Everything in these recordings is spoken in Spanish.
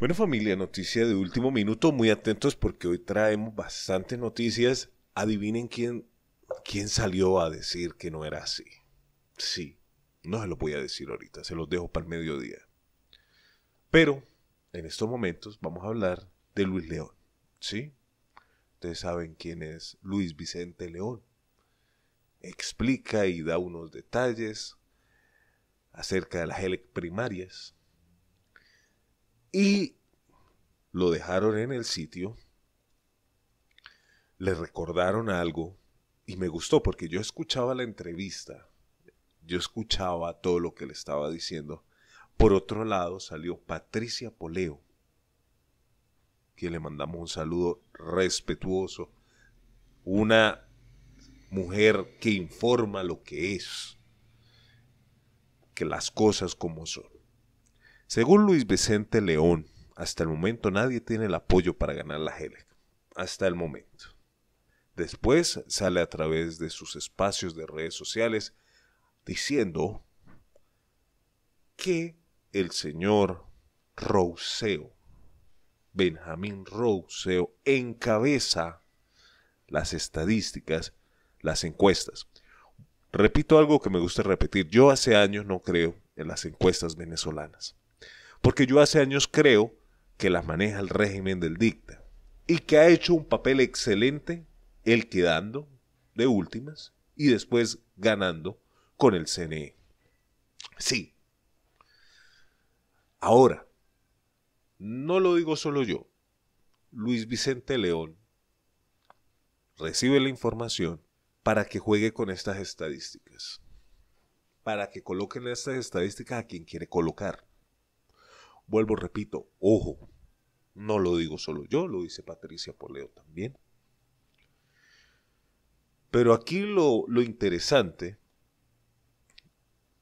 Bueno familia, noticia de último minuto, muy atentos porque hoy traemos bastantes noticias. Adivinen quién, quién salió a decir que no era así. Sí, no se lo voy a decir ahorita, se los dejo para el mediodía. Pero en estos momentos vamos a hablar de Luis León, ¿sí? Ustedes saben quién es Luis Vicente León. Explica y da unos detalles acerca de las primarias y lo dejaron en el sitio, le recordaron algo y me gustó porque yo escuchaba la entrevista, yo escuchaba todo lo que le estaba diciendo. Por otro lado salió Patricia Poleo, que le mandamos un saludo respetuoso, una mujer que informa lo que es, que las cosas como son. Según Luis Vicente León, hasta el momento nadie tiene el apoyo para ganar la GELEC. Hasta el momento. Después sale a través de sus espacios de redes sociales diciendo que el señor Rouseo, Benjamín Rouseo, encabeza las estadísticas, las encuestas. Repito algo que me gusta repetir, yo hace años no creo en las encuestas venezolanas. Porque yo hace años creo que las maneja el régimen del dicta y que ha hecho un papel excelente el quedando de últimas y después ganando con el CNE. Sí. Ahora, no lo digo solo yo. Luis Vicente León recibe la información para que juegue con estas estadísticas, para que coloquen estas estadísticas a quien quiere colocar. Vuelvo, repito, ojo, no lo digo solo yo, lo dice Patricia Poleo también. Pero aquí lo, interesante,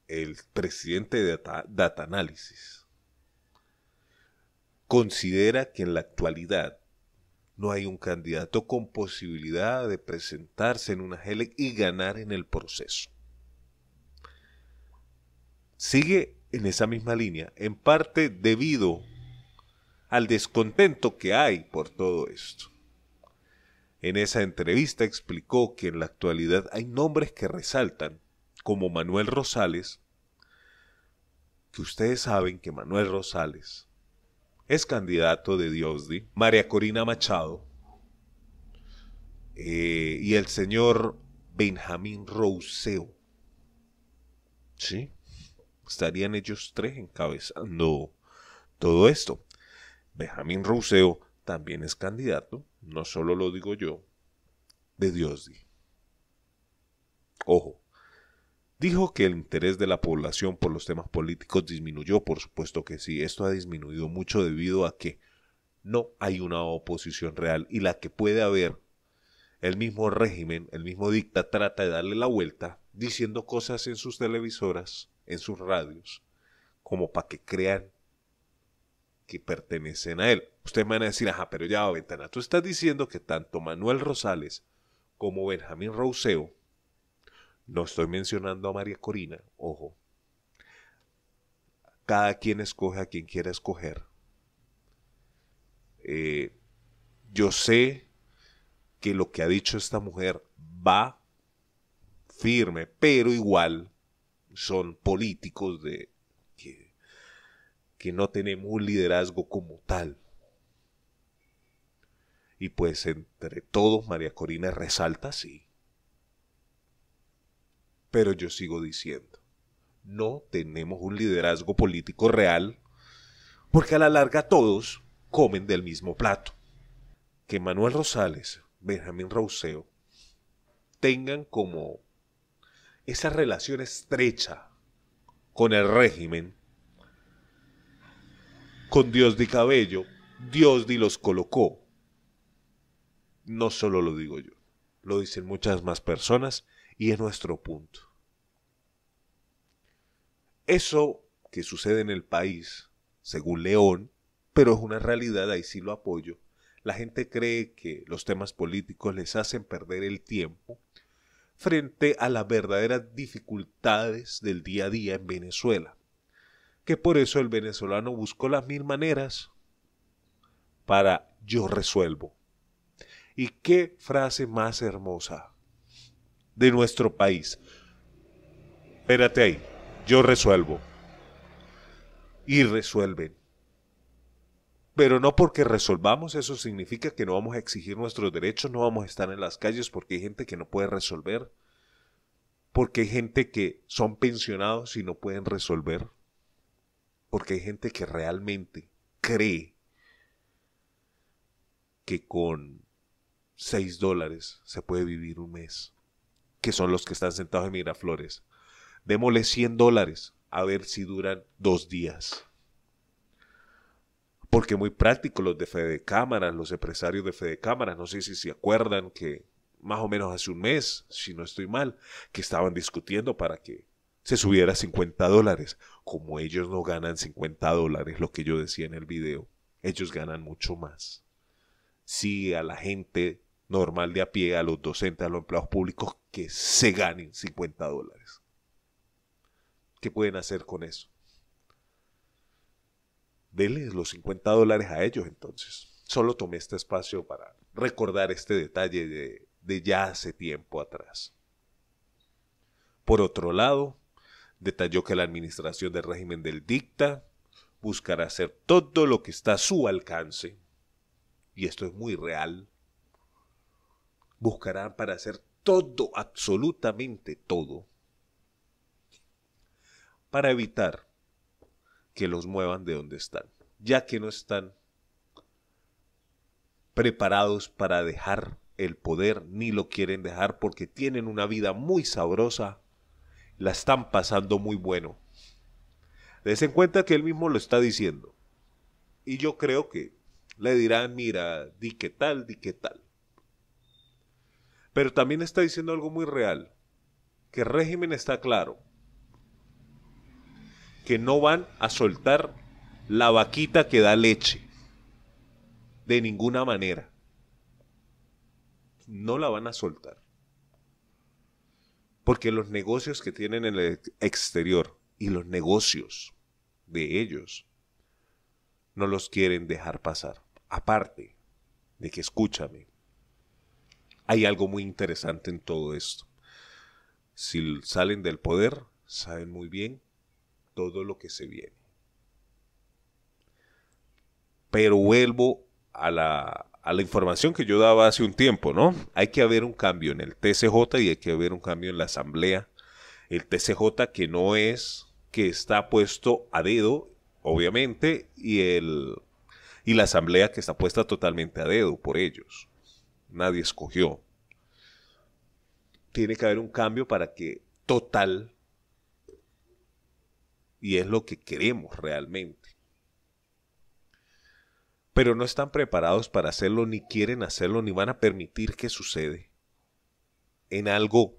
el presidente de Data, Analysis considera que en la actualidad no hay un candidato con posibilidad de presentarse en una GELEC y ganar en el proceso. Sigue en esa misma línea, en parte debido al descontento que hay por todo esto. En esa entrevista explicó que en la actualidad hay nombres que resaltan, como Manuel Rosales, que ustedes saben que Manuel Rosales es candidato de Diosdi, María Corina Machado eh, y el señor Benjamín Rousseau. ¿Sí? estarían ellos tres encabezando todo esto. Benjamín Rousseau también es candidato, no solo lo digo yo, de Diosdi. Ojo, dijo que el interés de la población por los temas políticos disminuyó, por supuesto que sí, esto ha disminuido mucho debido a que no hay una oposición real y la que puede haber, el mismo régimen, el mismo dicta trata de darle la vuelta diciendo cosas en sus televisoras en sus radios como para que crean que pertenecen a él. Ustedes me van a decir, ajá, pero ya va, Ventana, tú estás diciendo que tanto Manuel Rosales como Benjamín Rouseo, no estoy mencionando a María Corina, ojo, cada quien escoge a quien quiera escoger. Eh, yo sé que lo que ha dicho esta mujer va firme, pero igual son políticos de, que, no tenemos un liderazgo como tal. Y pues entre todos María Corina resalta sí. Pero yo sigo diciendo, no tenemos un liderazgo político real porque a la larga todos comen del mismo plato. Que Manuel Rosales, Benjamín Rauseo, tengan como esa relación estrecha con el régimen, con Dios de Cabello, Dios de los colocó. No solo lo digo yo, lo dicen muchas más personas y es nuestro punto. Eso que sucede en el país, según León, pero es una realidad, ahí sí lo apoyo, la gente cree que los temas políticos les hacen perder el tiempo frente a las verdaderas dificultades del día a día en Venezuela. Que por eso el venezolano buscó las mil maneras para yo resuelvo. Y qué frase más hermosa de nuestro país. Espérate ahí, yo resuelvo. Y resuelven pero no porque resolvamos eso significa que no vamos a exigir nuestros derechos, no vamos a estar en las calles porque hay gente que no puede resolver, porque hay gente que son pensionados y no pueden resolver, porque hay gente que realmente cree que con 6 dólares se puede vivir un mes, que son los que están sentados en Miraflores. Démosle 100 dólares a ver si duran dos días porque muy práctico los de Fede Cámaras, los empresarios de Fede Cámaras, no sé si se acuerdan que más o menos hace un mes, si no estoy mal, que estaban discutiendo para que se subiera 50 dólares. Como ellos no ganan 50 dólares, lo que yo decía en el video, ellos ganan mucho más. Si a la gente normal de a pie, a los docentes, a los empleados públicos, que se ganen 50 dólares. ¿Qué pueden hacer con eso? Dele los 50 dólares a ellos entonces. Solo tomé este espacio para recordar este detalle de, de ya hace tiempo atrás. Por otro lado, detalló que la administración del régimen del dicta buscará hacer todo lo que está a su alcance, y esto es muy real, buscarán para hacer todo, absolutamente todo, para evitar que los muevan de donde están, ya que no están preparados para dejar el poder ni lo quieren dejar porque tienen una vida muy sabrosa, la están pasando muy bueno. Des en cuenta que él mismo lo está diciendo. Y yo creo que le dirán, mira, di qué tal, di qué tal. Pero también está diciendo algo muy real, que el régimen está claro, que no van a soltar la vaquita que da leche. De ninguna manera. No la van a soltar. Porque los negocios que tienen en el exterior y los negocios de ellos no los quieren dejar pasar. Aparte de que escúchame, hay algo muy interesante en todo esto. Si salen del poder, saben muy bien todo lo que se viene. Pero vuelvo a la, información que yo daba hace un tiempo, ¿no? Hay que haber un cambio en el TCJ y hay que haber un cambio en la Asamblea. El TCJ que no es que está puesto a dedo, obviamente, y, el, y la Asamblea que está puesta totalmente a dedo por ellos. Nadie escogió. Tiene que haber un cambio para que total y es lo que queremos realmente. Pero no están preparados para hacerlo, ni quieren hacerlo, ni van a permitir que sucede en algo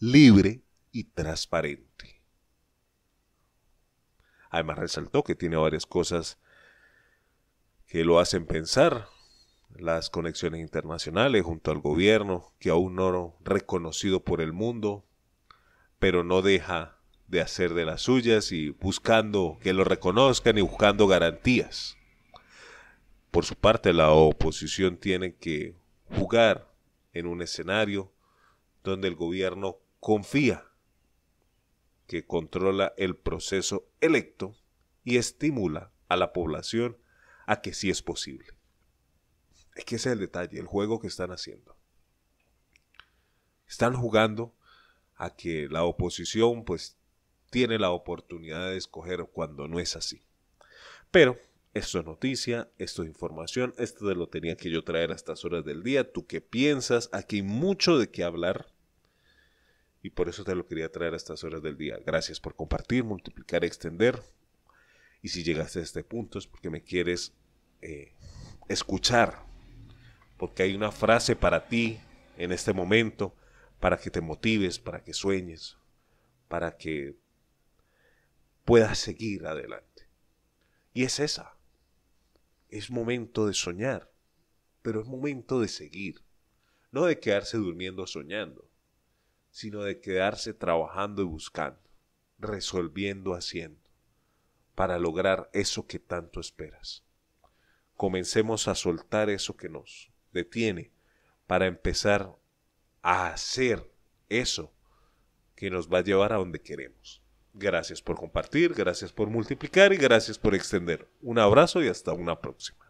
libre y transparente. Además resaltó que tiene varias cosas que lo hacen pensar. Las conexiones internacionales junto al gobierno, que aún no reconocido por el mundo, pero no deja de hacer de las suyas y buscando que lo reconozcan y buscando garantías. Por su parte, la oposición tiene que jugar en un escenario donde el gobierno confía que controla el proceso electo y estimula a la población a que sí es posible. Es que ese es el detalle, el juego que están haciendo. Están jugando a que la oposición pues tiene la oportunidad de escoger cuando no es así. Pero esto es noticia, esto es información, esto te lo tenía que yo traer a estas horas del día. ¿Tú qué piensas? Aquí hay mucho de qué hablar. Y por eso te lo quería traer a estas horas del día. Gracias por compartir, multiplicar, extender. Y si llegaste a este punto es porque me quieres eh, escuchar. Porque hay una frase para ti en este momento, para que te motives, para que sueñes, para que pueda seguir adelante. Y es esa. Es momento de soñar, pero es momento de seguir. No de quedarse durmiendo soñando, sino de quedarse trabajando y buscando, resolviendo, haciendo, para lograr eso que tanto esperas. Comencemos a soltar eso que nos detiene para empezar a hacer eso que nos va a llevar a donde queremos. Gracias por compartir, gracias por multiplicar y gracias por extender. Un abrazo y hasta una próxima.